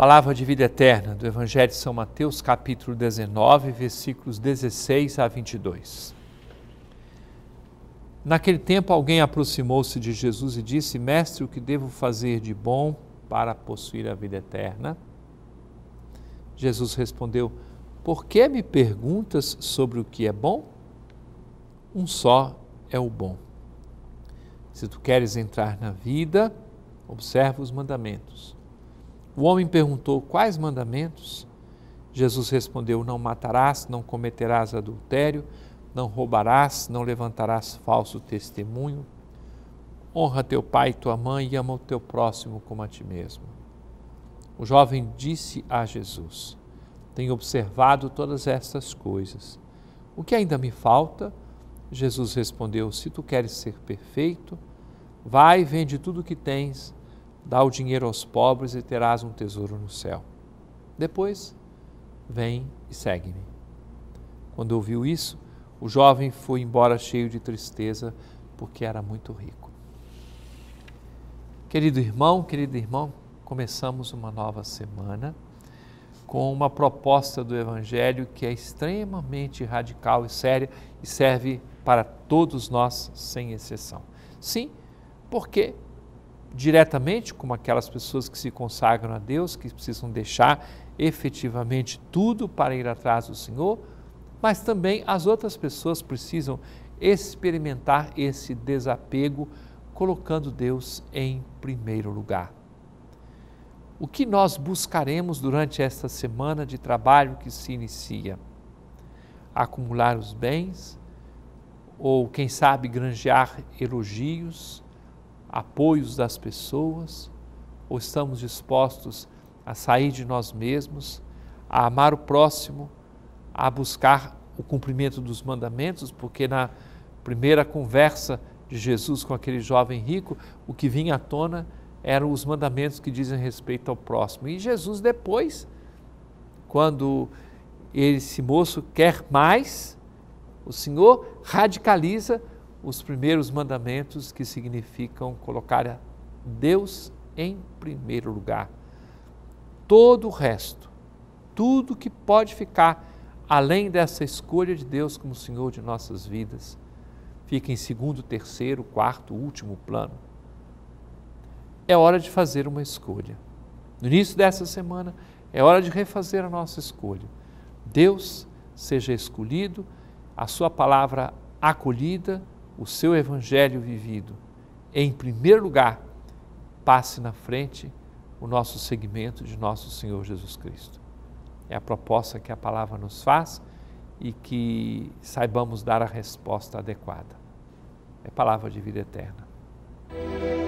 Palavra de vida eterna do Evangelho de São Mateus, capítulo 19, versículos 16 a 22. Naquele tempo, alguém aproximou-se de Jesus e disse: Mestre, o que devo fazer de bom para possuir a vida eterna? Jesus respondeu: Por que me perguntas sobre o que é bom? Um só é o bom. Se tu queres entrar na vida, observa os mandamentos. O homem perguntou: Quais mandamentos? Jesus respondeu: Não matarás, não cometerás adultério, não roubarás, não levantarás falso testemunho. Honra teu pai e tua mãe e ama o teu próximo como a ti mesmo. O jovem disse a Jesus: Tenho observado todas estas coisas. O que ainda me falta? Jesus respondeu: Se tu queres ser perfeito, vai, vende tudo o que tens Dá o dinheiro aos pobres e terás um tesouro no céu. Depois, vem e segue-me. Quando ouviu isso, o jovem foi embora cheio de tristeza, porque era muito rico. Querido irmão, querido irmão, começamos uma nova semana com uma proposta do Evangelho que é extremamente radical e séria e serve para todos nós, sem exceção. Sim, porque diretamente, como aquelas pessoas que se consagram a Deus, que precisam deixar efetivamente tudo para ir atrás do Senhor, mas também as outras pessoas precisam experimentar esse desapego, colocando Deus em primeiro lugar. O que nós buscaremos durante esta semana de trabalho que se inicia? Acumular os bens, ou quem sabe granjear elogios, apoios das pessoas ou estamos dispostos a sair de nós mesmos, a amar o próximo, a buscar o cumprimento dos mandamentos, porque na primeira conversa de Jesus com aquele jovem rico, o que vinha à tona eram os mandamentos que dizem respeito ao próximo. E Jesus depois, quando esse moço quer mais, o Senhor radicaliza os primeiros mandamentos que significam colocar a Deus em primeiro lugar. Todo o resto, tudo que pode ficar além dessa escolha de Deus como Senhor de nossas vidas, fica em segundo, terceiro, quarto, último plano. É hora de fazer uma escolha. No início dessa semana, é hora de refazer a nossa escolha. Deus seja escolhido, a sua palavra acolhida, o seu evangelho vivido, em primeiro lugar, passe na frente o nosso segmento de nosso Senhor Jesus Cristo. É a proposta que a palavra nos faz e que saibamos dar a resposta adequada. É palavra de vida eterna.